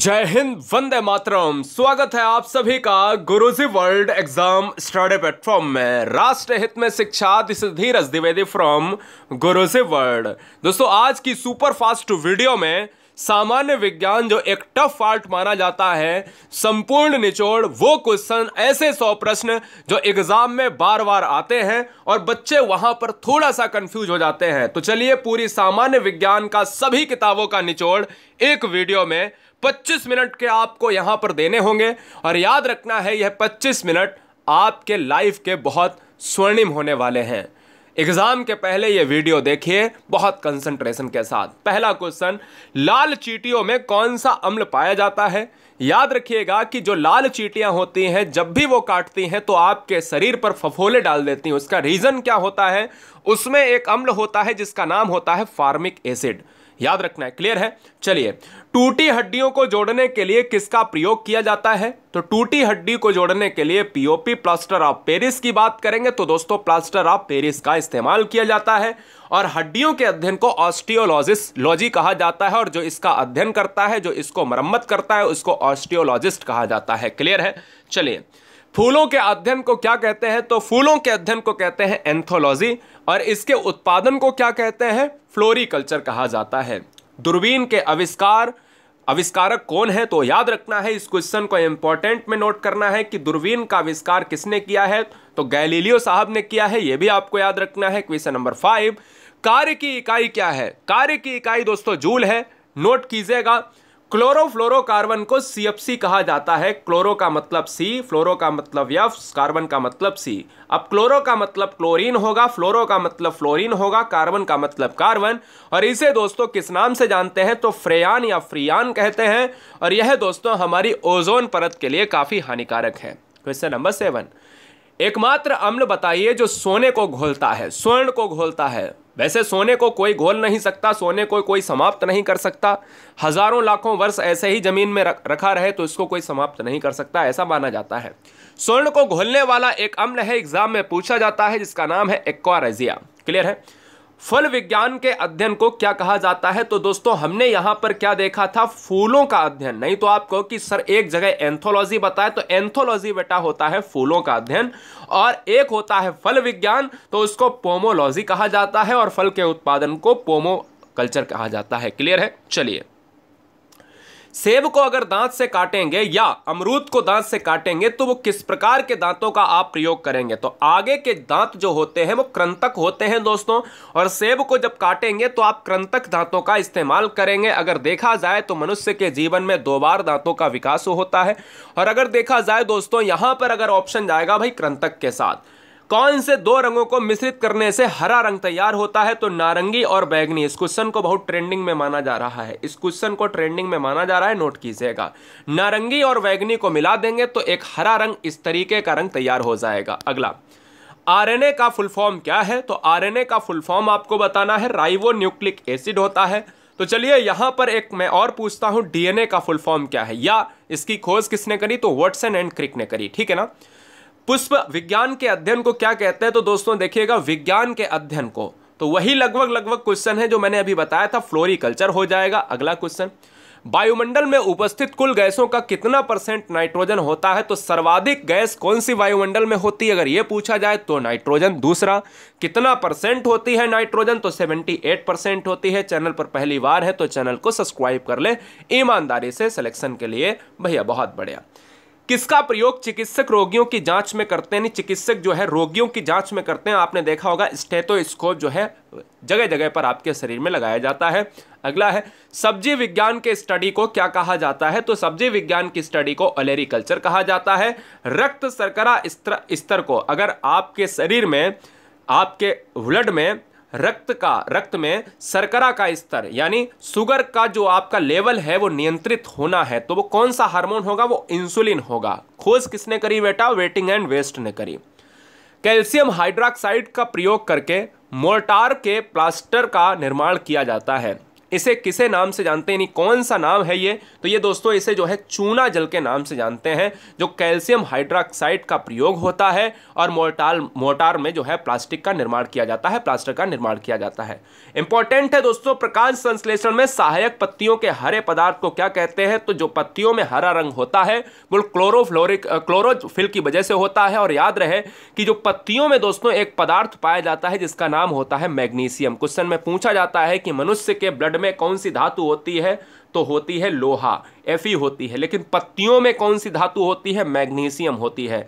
जय हिंद वंदे मातरम स्वागत है आप सभी का Guruji world exam study platform में राष्ट्र हित में शिक्षा this Dheeraj Dwivedi from Guruji world दोस्तों आज की सुपर फास्ट वीडियो में सामान्य विज्ञान जो एक टफ पार्ट माना जाता है संपूर्ण निचोड़ वो क्वेश्चन ऐसे सौ प्रश्न जो एग्जाम में बार बार आते हैं और बच्चे वहां पर थोड़ा सा कंफ्यूज हो जाते हैं तो चलिए पूरी सामान्य विज्ञान का सभी किताबों का निचोड़ एक वीडियो में 25 मिनट के आपको यहां पर देने होंगे और याद रखना है यह 25 मिनट आपके लाइफ के बहुत स्वर्णिम होने वाले हैं एग्ज़ाम के पहले यह वीडियो देखिए बहुत कंसंट्रेशन के साथ पहला क्वेश्चन लाल चीटियों में कौन सा अम्ल पाया जाता है याद रखिएगा कि जो लाल चीटियां होती हैं जब भी वो काटती हैं तो आपके शरीर पर फफोले डाल देती हैं उसका रीज़न क्या होता है उसमें एक अम्ल होता है जिसका नाम होता है फार्मिक एसिड याद रखना है क्लियर है चलिए टूटी हड्डियों को जोड़ने के लिए किसका प्रयोग किया जाता है तो टूटी हड्डी को जोड़ने के लिए पीओपी प्लास्टर ऑफ पेरिस की बात करेंगे तो दोस्तों प्लास्टर ऑफ पेरिस का इस्तेमाल किया जाता है और हड्डियों के अध्ययन को ऑस्टियोलॉजिस्ट लॉजी कहा जाता है और जो इसका अध्ययन करता है जो इसको मरम्मत करता है उसको ऑस्टियोलॉजिस्ट कहा जाता है क्लियर है चलिए फूलों के अध्ययन को क्या कहते हैं तो फूलों के अध्ययन को कहते हैं एंथोलॉजी और इसके उत्पादन को क्या कहते हैं फ्लोरिकल्चर कहा जाता है दूरबीन के आविष्कार आविष्कारक कौन है तो याद रखना है इस क्वेश्चन को इंपॉर्टेंट में नोट करना है कि दूरबीन का आविष्कार किसने किया है तो गैलीलियो साहब ने किया है यह भी आपको याद रखना है क्वेश्चन नंबर फाइव कार्य की इकाई क्या है कार्य की इकाई दोस्तों जूल है नोट कीजिएगा क्लोरोफ्लोरोकार्बन को सी कहा जाता है क्लोरो का मतलब सी फ्लोरो का मतलब यफ कार्बन का मतलब सी अब क्लोरो का मतलब क्लोरीन होगा फ्लोरो का मतलब फ्लोरीन होगा कार्बन का मतलब कार्बन और इसे दोस्तों किस नाम से जानते हैं तो फ्रेयान या फ्रियान कहते हैं और यह दोस्तों हमारी ओजोन परत के लिए काफ़ी हानिकारक है क्वेश्चन नंबर सेवन एकमात्र अम्ल बताइए जो सोने को घोलता है स्वर्ण को घोलता है वैसे सोने को कोई घोल नहीं सकता सोने को कोई समाप्त नहीं कर सकता हजारों लाखों वर्ष ऐसे ही जमीन में रखा रहे तो इसको कोई समाप्त नहीं कर सकता ऐसा माना जाता है स्वर्ण को घोलने वाला एक अम्ल है एग्जाम में पूछा जाता है जिसका नाम है एक्वारेजिया क्लियर है फल विज्ञान के अध्ययन को क्या कहा जाता है तो दोस्तों हमने यहां पर क्या देखा था फूलों का अध्ययन नहीं तो आप कहो कि सर एक जगह एंथोलॉजी बताए तो एंथोलॉजी बेटा होता है फूलों का अध्ययन और एक होता है फल विज्ञान तो उसको पोमोलॉजी कहा जाता है और फल के उत्पादन को पोमो कल्चर कहा जाता है क्लियर है चलिए सेब को अगर दांत से काटेंगे या अमरूद को दांत से काटेंगे तो वो किस प्रकार के दांतों का आप प्रयोग करेंगे तो आगे के दांत जो होते हैं वो क्रंतक होते हैं दोस्तों और सेब को जब काटेंगे तो आप क्रंतक दांतों का इस्तेमाल करेंगे अगर देखा जाए तो मनुष्य के जीवन में दो बार दांतों का विकास होता है और अगर देखा जाए दोस्तों यहां पर अगर ऑप्शन जाएगा भाई क्रंतक के साथ कौन से दो रंगों को मिश्रित करने से हरा रंग तैयार होता है तो नारंगी और बैगनी इस क्वेश्चन को बहुत ट्रेंडिंग में माना जा रहा है इस क्वेश्चन को ट्रेंडिंग में माना जा रहा है नोट कीजिएगा नारंगी और बैगनी को मिला देंगे तो एक हरा रंग इस तरीके का रंग तैयार हो जाएगा अगला आरएनए का फुल फॉर्म क्या है तो आरएनए का फुल फॉर्म आपको बताना है राइवो न्यूक्लिक एसिड होता है तो चलिए यहां पर एक मैं और पूछता हूं डीएनए का फुल फॉर्म क्या है या इसकी खोज किसने करी तो वॉटसन एंड क्रिक ने करी ठीक है ना पुष्प विज्ञान के अध्ययन को क्या कहते हैं तो दोस्तों देखिएगा विज्ञान के अध्ययन को तो वही लगभग लगभग क्वेश्चन है जो मैंने अभी बताया था फ्लोरिकल्चर हो जाएगा अगला क्वेश्चन वायुमंडल में उपस्थित कुल गैसों का कितना परसेंट नाइट्रोजन होता है तो सर्वाधिक गैस कौन सी वायुमंडल में होती है अगर यह पूछा जाए तो नाइट्रोजन दूसरा कितना परसेंट होती है नाइट्रोजन तो 78 परसेंट होती है चैनल पर पहली बार है तो चैनल को सब्सक्राइब कर ले ईमानदारी से सिलेक्शन के लिए भैया बहुत बढ़िया किसका प्रयोग चिकित्सक रोगियों की जांच में करते हैं चिकित्सक जो है रोगियों की जांच में करते हैं आपने देखा होगा स्टेथोस्कोप जो है जगह जगह पर आपके शरीर में लगाया जाता है अगला है सब्जी विज्ञान के स्टडी को क्या कहा जाता है तो सब्जी विज्ञान की स्टडी को अलेरिकल्चर कहा जाता है रक्त स्तर स्तर को अगर आपके शरीर में आपके ब्लड में रक्त का रक्त में शर्करा का स्तर यानी सुगर का जो आपका लेवल है वो नियंत्रित होना है तो वो कौन सा हार्मोन होगा वो इंसुलिन होगा खोज किसने करी बेटा वेटिंग एंड वेस्ट ने करी कैल्शियम हाइड्रोक्साइड का प्रयोग करके मोर्टार के प्लास्टर का निर्माण किया जाता है इसे किसे नाम से जानते हैं यानी कौन सा नाम है ये तो ये दोस्तों इसे जो है चूना जल के नाम से जानते हैं जो कैल्शियम हाइड्रोक्साइड का प्रयोग होता है और मोर्टाल मोटार में जो है प्लास्टिक का निर्माण किया जाता है प्लास्टर का निर्माण किया जाता है इंपॉर्टेंट है दोस्तों प्रकाश संश्लेषण में सहायक पत्तियों के हरे पदार्थ को क्या कहते हैं तो जो पत्तियों में हरा रंग होता है वो क्लोरोफ्लोरिक क्लोरोफिल की वजह से होता है और याद रहे कि जो पत्तियों में दोस्तों एक पदार्थ पाया जाता है जिसका नाम होता है मैग्नीशियम क्वेश्चन में पूछा जाता है कि मनुष्य के ब्लड जड़ में कौन सी धातु होती है तो होती है लोहा एफी होती है लेकिन पत्तियों में कौन सी धातु होती है मैग्नीशियम होती है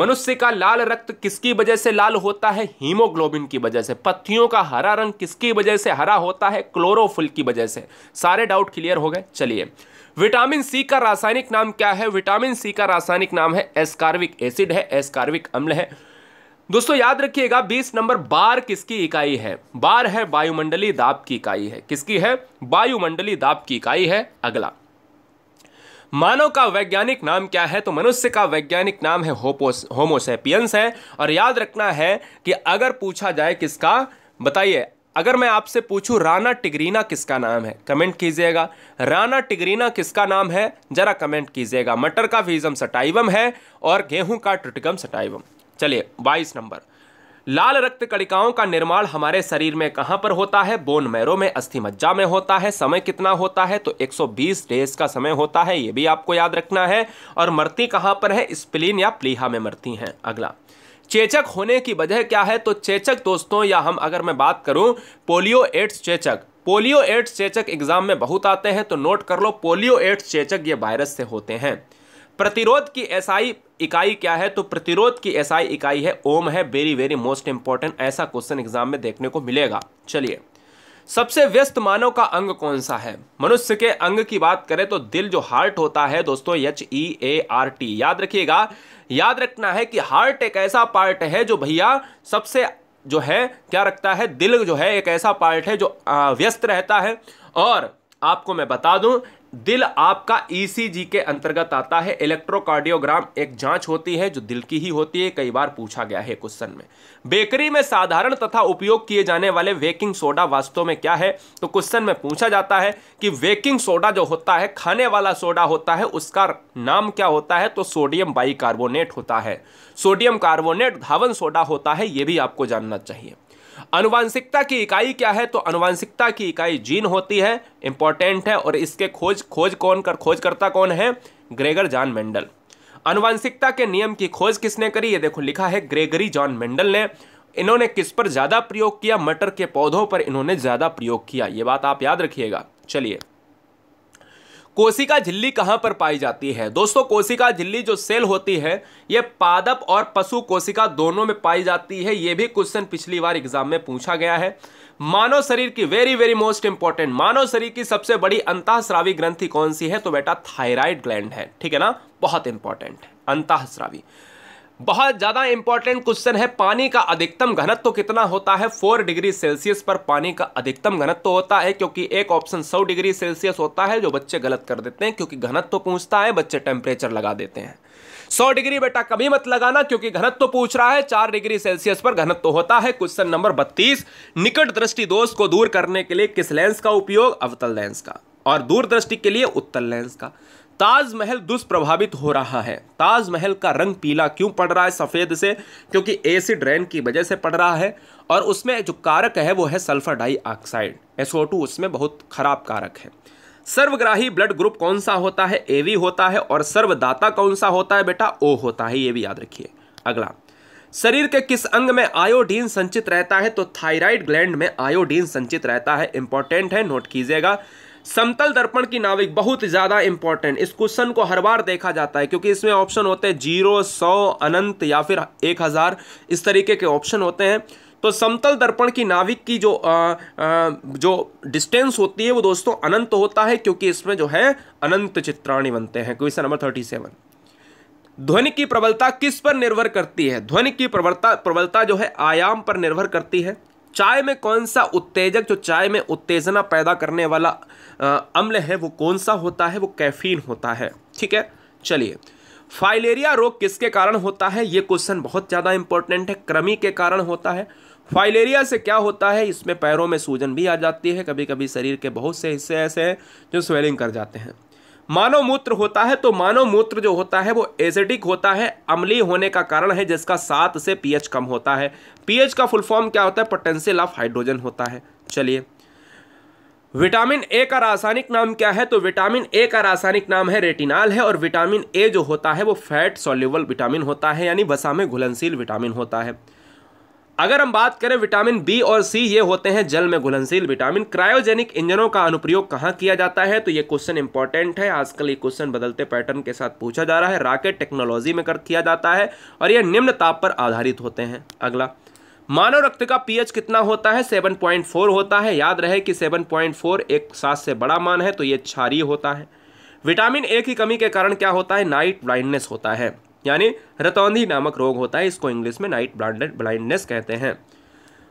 मनुष्य का लाल रक्त किसकी वजह से लाल होता है हीमोग्लोबिन की वजह से पत्तियों का हरा रंग किसकी वजह से हरा होता है क्लोरोफिल की वजह से सारे डाउट क्लियर हो गए चलिए विटामिन सी का रासायनिक नाम क्या है विटामिन सी का रासायनिक नाम है एस्कार्विक एसिड है एस्कार्विक अम्ल है दोस्तों याद रखिएगा 20 नंबर बार किसकी इकाई है बार है वायुमंडलीय दाब की इकाई है किसकी है वायुमंडलीय दाब की इकाई है अगला मानव का वैज्ञानिक नाम क्या है तो मनुष्य का वैज्ञानिक नाम है होपोस होमोसेपियंस है और याद रखना है कि अगर पूछा जाए किसका बताइए अगर मैं आपसे पूछूं राना टिगरीना किसका नाम है कमेंट कीजिएगा राना टिगरीना किसका नाम है जरा कमेंट कीजिएगा मटर का फीजम सटाइवम है और गेहूं का ट्रिटिकम सटाइवम चलिए बाईस नंबर लाल रक्त कणिकाओं का निर्माण हमारे शरीर में कहाँ पर होता है बोन मैरो में अस्थि मज्जा में होता है समय कितना होता है तो 120 डेज का समय होता है ये भी आपको याद रखना है और मरती कहाँ पर है स्प्लीन या प्लीहा में मरती हैं अगला चेचक होने की वजह क्या है तो चेचक दोस्तों या हम अगर मैं बात करूं पोलियो एड्स चेचक पोलियो एड्स चेचक एग्जाम में बहुत आते हैं तो नोट कर लो पोलियो एड्स चेचक ये वायरस से होते हैं प्रतिरोध की एसआई इकाई क्या है तो प्रतिरोध की एसआई इकाई है ओम है वेरी वेरी मोस्ट इंपॉर्टेंट ऐसा क्वेश्चन एग्जाम में देखने को मिलेगा चलिए सबसे व्यस्त मानव का अंग कौन सा है मनुष्य के अंग की बात करें तो दिल जो हार्ट होता है दोस्तों H E A R T याद रखिएगा याद रखना है कि हार्ट एक ऐसा पार्ट है जो भैया सबसे जो है क्या रखता है दिल जो है एक ऐसा पार्ट है जो व्यस्त रहता है और आपको मैं बता दूं दिल आपका ईसीजी e के अंतर्गत आता है इलेक्ट्रोकार्डियोग्राम एक जांच होती है जो दिल की ही होती है कई बार पूछा गया है क्वेश्चन में बेकरी में साधारण तथा उपयोग किए जाने वाले वेकिंग सोडा वास्तव में क्या है तो क्वेश्चन में पूछा जाता है कि वेकिंग सोडा जो होता है खाने वाला सोडा होता है उसका नाम क्या होता है तो सोडियम बाई होता है सोडियम कार्बोनेट धावन सोडा होता है यह भी आपको जानना चाहिए अनुवांशिकता की इकाई क्या है तो अनुवांशिकता की इकाई जीन होती है इंपॉर्टेंट है और इसके खोज खोज कौन कर खोज करता कौन है ग्रेगर जॉन मेंडल अनुवांशिकता के नियम की खोज किसने करी ये देखो लिखा है ग्रेगरी जॉन मेंडल ने इन्होंने किस पर ज़्यादा प्रयोग किया मटर के पौधों पर इन्होंने ज़्यादा प्रयोग किया ये बात आप याद रखिएगा चलिए कोशिका झिल्ली कहाँ पर पाई जाती है दोस्तों कोशिका झिल्ली जो सेल होती है ये पादप और पशु कोशिका दोनों में पाई जाती है ये भी क्वेश्चन पिछली बार एग्जाम में पूछा गया है मानव शरीर की वेरी वेरी मोस्ट इंपॉर्टेंट मानव शरीर की सबसे बड़ी अंतःस्रावी ग्रंथि कौन सी है तो बेटा थायराइड ग्लैंड है ठीक है ना बहुत इंपॉर्टेंट है अंतःस्रावी बहुत ज्यादा इंपॉर्टेंट क्वेश्चन है पानी का अधिकतम घनत्व तो कितना होता है फोर डिग्री सेल्सियस पर पानी का अधिकतम घनत्व तो होता है क्योंकि एक ऑप्शन सौ डिग्री सेल्सियस होता है जो बच्चे गलत कर देते हैं क्योंकि घनत्व तो पूछता है बच्चे टेम्परेचर लगा देते हैं सौ डिग्री बेटा कभी मत लगाना क्योंकि घनत्व तो पूछ रहा है चार डिग्री सेल्सियस पर घनत्व तो होता है क्वेश्चन नंबर बत्तीस निकट दृष्टि दोष को दूर करने के लिए किस लेंस का उपयोग अवतल लेंस का और दूरदृष्टि के लिए उत्तल लेंस का ताजमहल दुष्प्रभावित हो रहा है ताजमहल का रंग पीला क्यों पड़ रहा है सफ़ेद से क्योंकि एसिड रेन की वजह से पड़ रहा है और उसमें जो कारक है वो है सल्फर डाइऑक्साइड SO2 उसमें बहुत खराब कारक है सर्वग्राही ब्लड ग्रुप कौन सा होता है ए होता है और सर्वदाता कौन सा होता है बेटा ओ होता है ये भी याद रखिए अगला शरीर के किस अंग में आयोडीन संचित रहता है तो थायराइड ग्लैंड में आयोडीन संचित रहता है इंपॉर्टेंट है नोट कीजिएगा समतल दर्पण की नाविक बहुत ज़्यादा इंपॉर्टेंट इस क्वेश्चन को हर बार देखा जाता है क्योंकि इसमें ऑप्शन होते हैं जीरो सौ अनंत या फिर एक हज़ार इस तरीके के ऑप्शन होते हैं तो समतल दर्पण की नाविक की जो आ, आ, जो डिस्टेंस होती है वो दोस्तों अनंत होता है क्योंकि इसमें जो है अनंत चित्राणी बनते हैं क्वेश्चन नंबर थर्टी सेवन ध्वनि की प्रबलता किस पर निर्भर करती है ध्वनि की प्रबलता प्रबलता जो है आयाम पर निर्भर करती है चाय में कौन सा उत्तेजक जो चाय में उत्तेजना पैदा करने वाला अम्ल है वो कौन सा होता है वो कैफीन होता है ठीक है चलिए फाइलेरिया रोग किसके कारण होता है ये क्वेश्चन बहुत ज़्यादा इंपॉर्टेंट है क्रमी के कारण होता है फाइलेरिया से क्या होता है इसमें पैरों में सूजन भी आ जाती है कभी कभी शरीर के बहुत से हिस्से ऐसे हैं जो स्वेलिंग कर जाते हैं मानव मूत्र होता है तो मानव मूत्र जो होता है वो एसिडिक होता है अम्लीय होने का कारण है जिसका सात से पीएच कम होता है पीएच का फुल फॉर्म क्या होता है पोटेंशियल ऑफ हाइड्रोजन होता है चलिए विटामिन ए का रासायनिक नाम क्या है तो विटामिन ए का रासायनिक नाम है रेटिनाल है और विटामिन ए जो होता है वो फैट सॉल्यूबल विटामिन होता है यानी वसा में घुलनशील विटामिन होता है अगर हम बात करें विटामिन बी और सी ये होते हैं जल में घुलनशील विटामिन क्रायोजेनिक इंजनों का अनुप्रयोग कहाँ किया जाता है तो ये क्वेश्चन इंपॉर्टेंट है आजकल ये क्वेश्चन बदलते पैटर्न के साथ पूछा जा रहा है राकेट टेक्नोलॉजी में कर किया जाता है और ये निम्न ताप पर आधारित होते हैं अगला मानव रक्त का पीएच कितना होता है 7.4 होता है याद रहे कि 7.4 एक सात से बड़ा मान है तो ये क्षारीय होता है विटामिन ए की कमी के कारण क्या होता है नाइट ब्लाइंडनेस होता है यानी रतौंधी नामक रोग होता है इसको इंग्लिश में नाइट ब्लाइंडेड ब्लाइंडनेस कहते हैं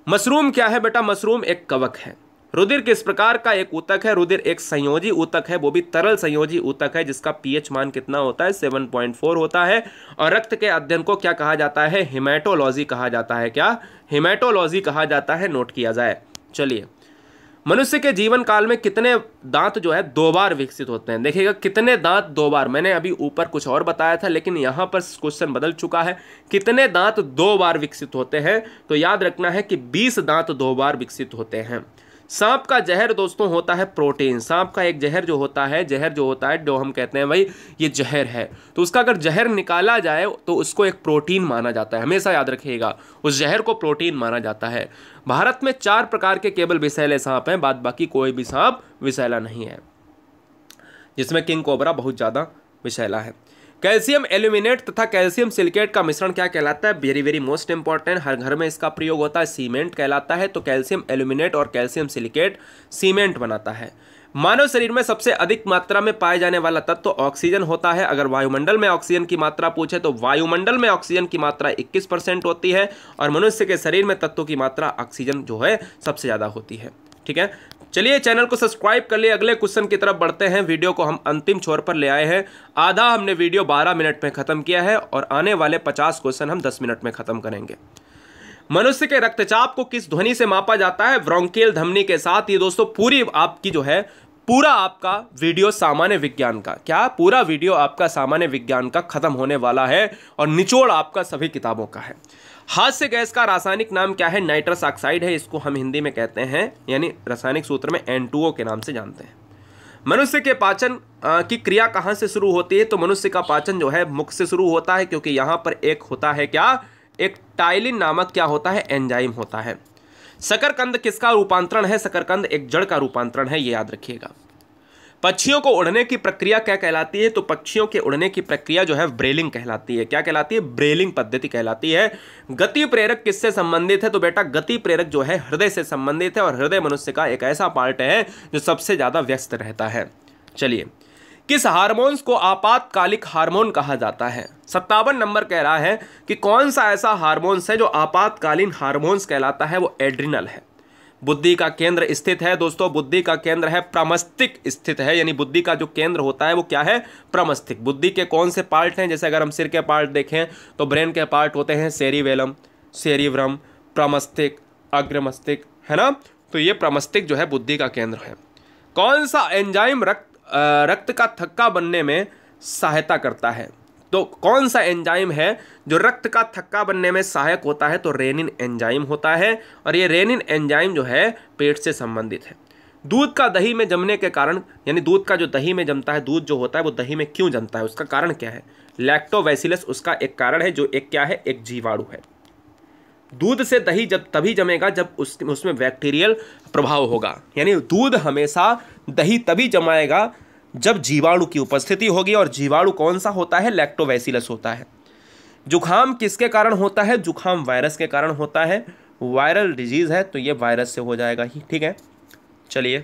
मशरूम क्या है बेटा मशरूम एक कवक है रुधिर किस प्रकार का एक ऊतक है रुधिर एक संयोजी ऊतक है वो भी तरल संयोजी ऊतक है जिसका पीएच मान कितना होता है 7.4 होता है और रक्त के अध्ययन को क्या कहा जाता है हिमेटोलॉजी कहा जाता है क्या हिमेटोलॉजी कहा जाता है नोट किया जाए चलिए मनुष्य के जीवन काल में कितने दांत जो है दो बार विकसित होते हैं देखिएगा कितने दांत दो बार मैंने अभी ऊपर कुछ और बताया था लेकिन यहाँ पर क्वेश्चन बदल चुका है कितने दांत दो बार विकसित होते हैं तो याद रखना है कि बीस दांत दो बार विकसित होते हैं सांप का जहर दोस्तों होता है प्रोटीन सांप का एक जहर जो होता है जहर जो होता है जो हम कहते हैं भाई ये जहर है तो उसका अगर जहर निकाला जाए तो उसको एक प्रोटीन माना जाता है हमेशा याद रखिएगा उस जहर को प्रोटीन माना जाता है भारत में चार प्रकार के केवल विषैले सांप हैं बाद बाकी कोई भी सांप विषैला नहीं है जिसमें किंग कोबरा बहुत ज़्यादा विषैला है कैल्शियम एल्यूमिनेट तथा कैल्शियम सिलिकेट का मिश्रण क्या कहलाता है वेरी वेरी मोस्ट इंपॉर्टेंट हर घर में इसका प्रयोग होता है सीमेंट कहलाता है तो कैल्शियम एल्यूमिनेट और कैल्शियम सिलिकेट सीमेंट बनाता है मानव शरीर में सबसे अधिक मात्रा में पाए जाने वाला तत्व तो ऑक्सीजन होता है अगर वायुमंडल में ऑक्सीजन की मात्रा पूछे तो वायुमंडल में ऑक्सीजन की मात्रा 21 परसेंट होती है और मनुष्य के शरीर में तत्वों की मात्रा ऑक्सीजन जो है सबसे ज़्यादा होती है ठीक है चलिए चैनल को सब्सक्राइब कर लिए अगले क्वेश्चन की तरफ बढ़ते हैं वीडियो को हम अंतिम छोर पर ले आए हैं आधा हमने वीडियो 12 मिनट में ख़त्म किया है और आने वाले 50 क्वेश्चन हम 10 मिनट में ख़त्म करेंगे मनुष्य के रक्तचाप को किस ध्वनि से मापा जाता है व्रोंकेल धमनी के साथ ये दोस्तों पूरी आपकी जो है पूरा आपका वीडियो सामान्य विज्ञान का क्या पूरा वीडियो आपका सामान्य विज्ञान का खत्म होने वाला है और निचोड़ आपका सभी किताबों का है हास्य गैस का रासायनिक नाम क्या है नाइट्रस ऑक्साइड है इसको हम हिंदी में कहते हैं यानी रासायनिक सूत्र में एन के नाम से जानते हैं मनुष्य के पाचन की क्रिया कहाँ से शुरू होती है तो मनुष्य का पाचन जो है मुख से शुरू होता है क्योंकि यहाँ पर एक होता है क्या एक टाइलिन नामक क्या होता है एंजाइम होता है शकरकंद किसका रूपांतरण है शकरकंद एक जड़ का रूपांतरण है ये याद रखिएगा पक्षियों को उड़ने की प्रक्रिया क्या कहलाती है तो पक्षियों के उड़ने की प्रक्रिया जो है ब्रेलिंग कहलाती है क्या कहलाती है ब्रेलिंग पद्धति कहलाती है गति प्रेरक किससे संबंधित है तो बेटा गति प्रेरक जो है हृदय से संबंधित है और हृदय मनुष्य का एक ऐसा पार्ट है जो सबसे ज़्यादा व्यस्त रहता है चलिए किस हार्मोन्स को आपातकालिक हार्मोन कहा जाता है सत्तावन नंबर कह रहा है कि कौन सा ऐसा हार्मोन्स है जो आपातकालीन हार्मोन्स कहलाता है वो एड्रिनल है बुद्धि का केंद्र स्थित है दोस्तों बुद्धि का केंद्र है प्रमस्तिक स्थित है यानी बुद्धि का जो केंद्र होता है वो क्या है प्रमस्तिक बुद्धि के कौन से पार्ट हैं जैसे अगर हम सिर के पार्ट देखें तो ब्रेन के पार्ट होते हैं सेरीवेलम सेरीव्रम प्रमस्तिक अग्रमस्तिक है ना तो ये प्रमस्तिक जो है बुद्धि का केंद्र है कौन सा एंजाइम रक्त रक्त का थक्का बनने में सहायता करता है तो कौन सा एंजाइम है जो रक्त का थक्का बनने में सहायक होता है तो रेनिन एंजाइम होता है और ये रेनिन एंजाइम जो है पेट से संबंधित है दूध का दही में जमने के कारण यानी दूध का जो दही में जमता है दूध जो होता है वो दही में क्यों जमता है उसका कारण क्या है लैक्टोवैसिलस उसका एक कारण है जो एक क्या है एक जीवाणु है दूध से दही जब तभी जमेगा जब उस उसमें बैक्टीरियल प्रभाव होगा यानी दूध हमेशा दही तभी जमाएगा जब जीवाणु की उपस्थिति होगी और जीवाणु कौन सा होता है लैक्टोवैसिलस होता है जुखाम किसके कारण होता है जुखाम वायरस के कारण होता है वायरल डिजीज़ है तो ये वायरस से हो जाएगा ही ठीक है चलिए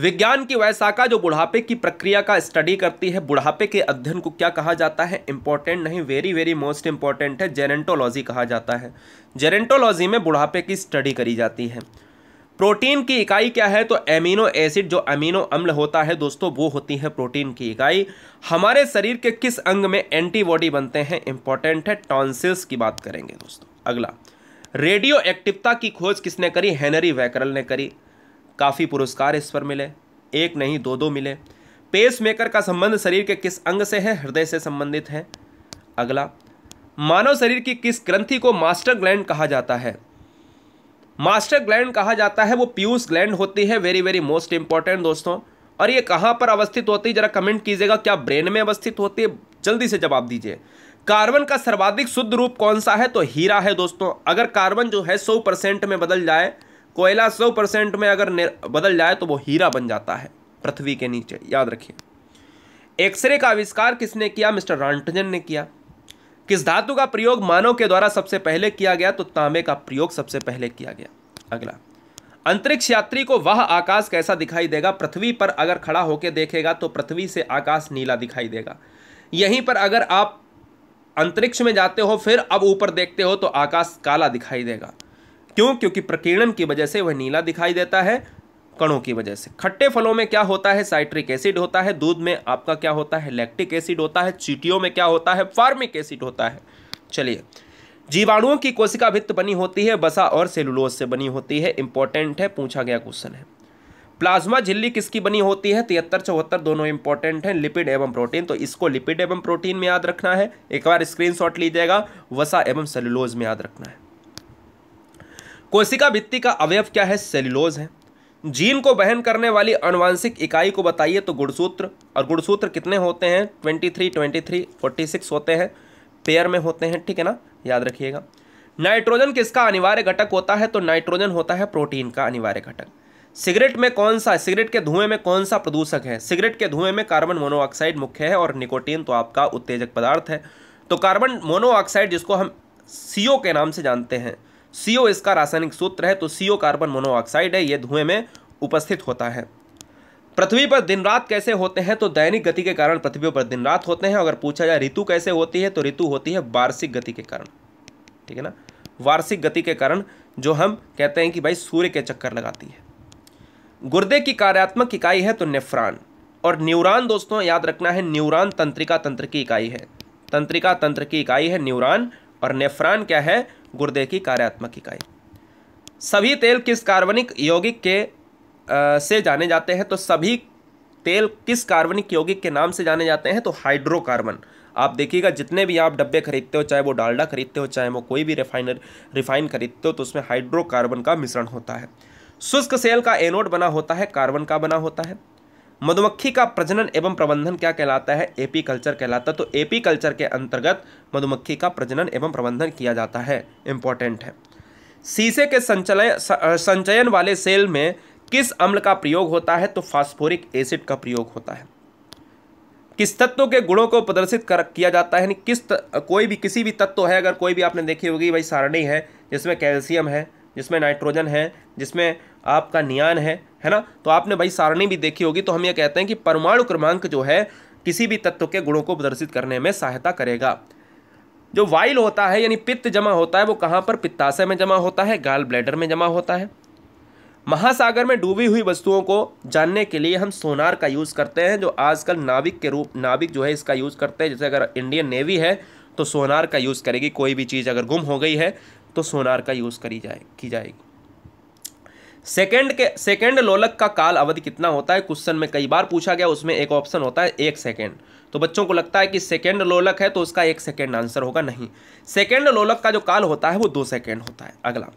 विज्ञान की वैशाखा जो बुढ़ापे की प्रक्रिया का स्टडी करती है बुढ़ापे के अध्ययन को क्या कहा जाता है इंपॉर्टेंट नहीं वेरी वेरी मोस्ट इंपॉर्टेंट है जेरेंटोलॉजी कहा जाता है जेरेंटोलॉजी में बुढ़ापे की स्टडी करी जाती है प्रोटीन की इकाई क्या है तो एमिनो एसिड जो अमीनो अम्ल होता है दोस्तों वो होती है प्रोटीन की इकाई हमारे शरीर के किस अंग में एंटीबॉडी बनते हैं इंपॉर्टेंट है टॉन्सिल्स की बात करेंगे दोस्तों अगला रेडियो एक्टिवता की खोज किसने करी हेनरी वैकरल ने करी काफ़ी पुरस्कार इस पर मिले एक नहीं दो दो मिले पेसमेकर का संबंध शरीर के किस अंग से है हृदय से संबंधित है अगला मानव शरीर की किस ग्रंथि को मास्टर ग्लैंड कहा जाता है मास्टर ग्लैंड कहा जाता है वो पीयूष ग्लैंड होती है वेरी वेरी मोस्ट इंपॉर्टेंट दोस्तों और ये कहाँ पर अवस्थित होती है जरा कमेंट कीजिएगा क्या ब्रेन में अवस्थित होती है जल्दी से जवाब दीजिए कार्बन का सर्वाधिक शुद्ध रूप कौन सा है तो हीरा है दोस्तों अगर कार्बन जो है सौ परसेंट में बदल जाए कोयला सौ परसेंट में अगर बदल जाए तो वो हीरा बन जाता है पृथ्वी के नीचे याद रखिए एक्सरे का आविष्कार किसने किया मिस्टर रॉन्टजन ने किया किस धातु का प्रयोग मानव के द्वारा सबसे पहले किया गया तो तांबे का प्रयोग सबसे पहले किया गया अगला अंतरिक्ष यात्री को वह आकाश कैसा दिखाई देगा पृथ्वी पर अगर खड़ा होकर देखेगा तो पृथ्वी से आकाश नीला दिखाई देगा यहीं पर अगर आप अंतरिक्ष में जाते हो फिर अब ऊपर देखते हो तो आकाश काला दिखाई देगा क्यों क्योंकि प्रकीर्णन की वजह से वह नीला दिखाई देता है कणों की वजह से खट्टे फलों में क्या होता है साइट्रिक एसिड होता है दूध में आपका क्या होता है लैक्टिक एसिड होता है चीटियों में क्या होता है फार्मिक एसिड होता है चलिए जीवाणुओं की कोशिका भित्त बनी होती है बसा और सेलुलोज से बनी होती है इंपॉर्टेंट है पूछा गया क्वेश्चन है प्लाज्मा झिल्ली किसकी बनी होती है तिहत्तर चौहत्तर दोनों इंपॉर्टेंट हैं लिपिड एवं प्रोटीन तो इसको लिपिड एवं प्रोटीन में याद रखना है एक बार स्क्रीनशॉट लीजिएगा वसा एवं सेलुलोज में याद रखना है कोशिका भित्ति का अवयव क्या है सेलुलोज है जीन को बहन करने वाली अनुवांशिक इकाई को बताइए तो गुणसूत्र और गुणसूत्र कितने होते हैं twenty three twenty three forty six होते हैं पेयर में होते हैं ठीक है ना याद रखिएगा नाइट्रोजन किसका अनिवार्य घटक होता है तो नाइट्रोजन होता है प्रोटीन का अनिवार्य घटक सिगरेट में कौन सा सिगरेट के धुएं में कौन सा प्रदूषक है सिगरेट के धुएं में कार्बन मोनोऑक्साइड मुख्य है और निकोटीन तो आपका उत्तेजक पदार्थ है तो कार्बन मोनोऑक्साइड जिसको हम सीओ के नाम से जानते हैं सीओ इसका रासायनिक सूत्र है तो सीओ कार्बन मोनोऑक्साइड है ये धुएं में उपस्थित होता है पृथ्वी पर दिन रात कैसे होते हैं तो दैनिक गति के कारण पृथ्वी पर दिन रात होते हैं अगर पूछा जाए ऋतु कैसे होती है तो ऋतु होती है वार्षिक गति के कारण ठीक है ना वार्षिक गति के कारण जो हम कहते हैं कि भाई सूर्य के चक्कर लगाती है गुर्दे की कार्यात्मक इकाई है तो नेफ्रान और न्यूरान दोस्तों याद रखना है न्यूरान तंत्रिका तंत्र की इकाई है तंत्रिका तंत्र की इकाई है न्यूरान और नेफ्रान क्या है गुर्दे की कार्यात्मक इकाई सभी तेल किस कार्बनिक यौगिक के आ, से जाने जाते हैं तो सभी तेल किस कार्बनिक यौगिक के नाम से जाने जाते हैं तो हाइड्रोकार्बन आप देखिएगा जितने भी आप डब्बे खरीदते हो चाहे वो डालडा खरीदते हो चाहे वो कोई भी रिफाइनर रिफाइन खरीदते हो तो उसमें हाइड्रोकार्बन का मिश्रण होता है शुष्क सेल का एनोड बना होता है कार्बन का बना होता है मधुमक्खी का प्रजनन एवं प्रबंधन क्या कहलाता है एपी कल्चर कहलाता है तो एपी कल्चर के अंतर्गत मधुमक्खी का प्रजनन एवं प्रबंधन किया जाता है इम्पॉर्टेंट है शीशे के संचलय संचयन वाले सेल में किस अम्ल का प्रयोग होता है तो फास्फोरिक एसिड का प्रयोग होता है किस तत्व के गुणों को प्रदर्शित कर किया जाता है यानी किस त, कोई भी किसी भी तत्व है अगर कोई भी आपने देखी होगी भाई सारणी है जिसमें कैल्शियम है जिसमें नाइट्रोजन है जिसमें आपका नियान है है ना तो आपने भाई सारणी भी देखी होगी तो हम ये कहते हैं कि परमाणु क्रमांक जो है किसी भी तत्व के गुणों को प्रदर्शित करने में सहायता करेगा जो वाइल होता है यानी पित्त जमा होता है वो कहाँ पर पित्ताशय में जमा होता है गाल ब्लैडर में जमा होता है महासागर में डूबी हुई वस्तुओं को जानने के लिए हम सोनार का यूज़ करते हैं जो आजकल नाविक के रूप नाविक जो है इसका यूज़ करते हैं जैसे अगर इंडियन नेवी है तो सोनार का यूज़ करेगी कोई भी चीज़ अगर गुम हो गई है तो सोनार का यूज़ करी जाए की जाएगी सेकंड के सेकंड लोलक का काल अवधि कितना होता है क्वेश्चन में कई बार पूछा गया उसमें एक ऑप्शन होता है एक सेकंड तो बच्चों को लगता है कि सेकंड लोलक है तो उसका एक सेकंड आंसर होगा नहीं सेकंड लोलक का जो काल होता है वो दो सेकंड होता है अगला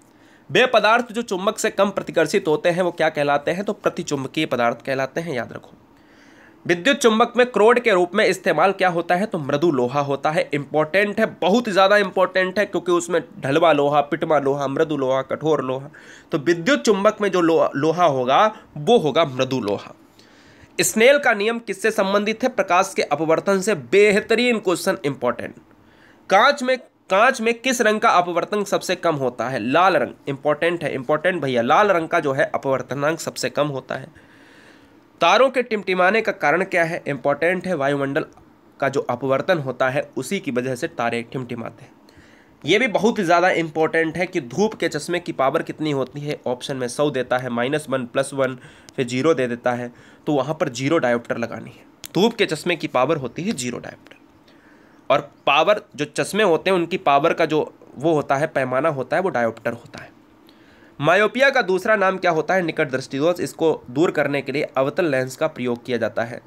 वे पदार्थ जो चुंबक से कम प्रतिकर्षित होते हैं वो क्या कहलाते हैं तो प्रतिचुंबकीय पदार्थ कहलाते हैं याद रखो विद्युत चुंबक में क्रोड के रूप में इस्तेमाल क्या होता है तो मृदु लोहा होता है इंपॉर्टेंट है बहुत ज़्यादा इंपॉर्टेंट है क्योंकि उसमें ढलवा लोहा पिटवा लोहा मृदु लोहा कठोर लोहा तो विद्युत चुंबक में जो लो, लोहा होगा वो होगा मृदु लोहा स्नेल का नियम किससे संबंधित है प्रकाश के अपवर्तन से बेहतरीन क्वेश्चन इंपॉर्टेंट कांच में कांच में किस रंग का अपवर्तन सबसे कम होता है लाल रंग इंपॉर्टेंट है इंपॉर्टेंट भैया लाल रंग का जो है अपवर्तनांक सबसे कम होता है तारों के टिमटिमाने का कारण क्या है इंपॉर्टेंट है वायुमंडल का जो अपवर्तन होता है उसी की वजह से तारे टिमटिमाते हैं ये भी बहुत ही ज़्यादा इंपॉर्टेंट है कि धूप के चश्मे की पावर कितनी होती है ऑप्शन में सौ देता है माइनस वन प्लस वन फिर जीरो दे देता है तो वहाँ पर जीरो डायोप्टर लगानी है धूप के चश्मे की पावर होती है जीरो डायोप्टर और पावर जो चश्मे होते हैं उनकी पावर का जो वो होता है पैमाना होता है वो डायोप्टर होता है मायोपिया का दूसरा नाम क्या होता है निकट दृष्टि दोष इसको दूर करने के लिए अवतल लेंस का प्रयोग किया जाता है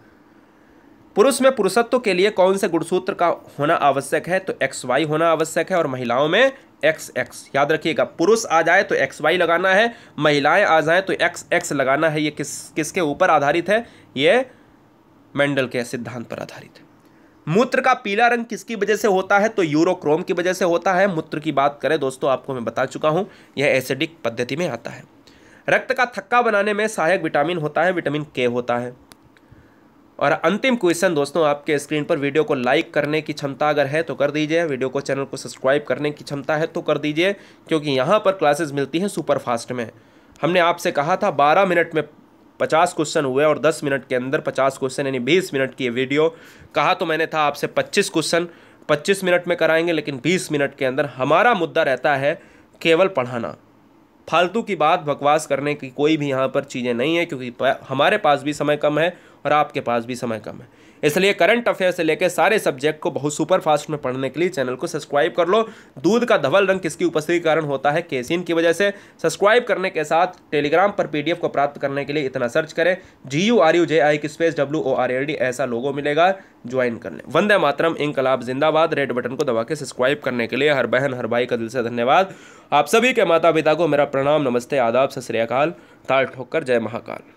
पुरुष में पुरुषत्व के लिए कौन से गुणसूत्र का होना आवश्यक है तो एक्स वाई होना आवश्यक है और महिलाओं में एक्स एक्स याद रखिएगा पुरुष आ जाए तो एक्स वाई लगाना है महिलाएं आ जाएं तो एक्स एक्स लगाना है ये किस किसके ऊपर आधारित है ये मेंडल के सिद्धांत पर आधारित है मूत्र का पीला रंग किसकी वजह से होता है तो यूरोक्रोम की वजह से होता है मूत्र की बात करें दोस्तों आपको मैं बता चुका हूँ यह एसिडिक पद्धति में आता है रक्त का थक्का बनाने में सहायक विटामिन होता है विटामिन के होता है और अंतिम क्वेश्चन दोस्तों आपके स्क्रीन पर वीडियो को लाइक करने की क्षमता अगर है तो कर दीजिए वीडियो को चैनल को सब्सक्राइब करने की क्षमता है तो कर दीजिए क्योंकि यहाँ पर क्लासेस मिलती हैं सुपर फास्ट में हमने आपसे कहा था बारह मिनट में पचास क्वेश्चन हुए और दस मिनट के अंदर पचास क्वेश्चन यानी बीस मिनट की वीडियो कहा तो मैंने था आपसे पच्चीस क्वेश्चन पच्चीस मिनट में कराएंगे लेकिन बीस मिनट के अंदर हमारा मुद्दा रहता है केवल पढ़ाना फालतू की बात बकवास करने की कोई भी यहाँ पर चीज़ें नहीं है क्योंकि हमारे पास भी समय कम है और आपके पास भी समय कम है इसलिए करंट अफेयर से लेकर सारे सब्जेक्ट को बहुत सुपर फास्ट में पढ़ने के लिए चैनल को सब्सक्राइब कर लो दूध का धवल रंग किसकी उपस्थिति कारण होता है केसिन की वजह से सब्सक्राइब करने के साथ टेलीग्राम पर पी को प्राप्त करने के लिए इतना सर्च करें G U R U J I की space W O R L D ऐसा लोगों मिलेगा ज्वाइन कर लें वंदे मातरम इंकलाब जिंदाबाद रेड बटन को दबा के सब्सक्राइब करने के लिए हर बहन हर भाई का दिल से धन्यवाद आप सभी के माता पिता को मेरा प्रणाम नमस्ते आदाब सत श्रीकाल ताल ठोकर जय महाकाल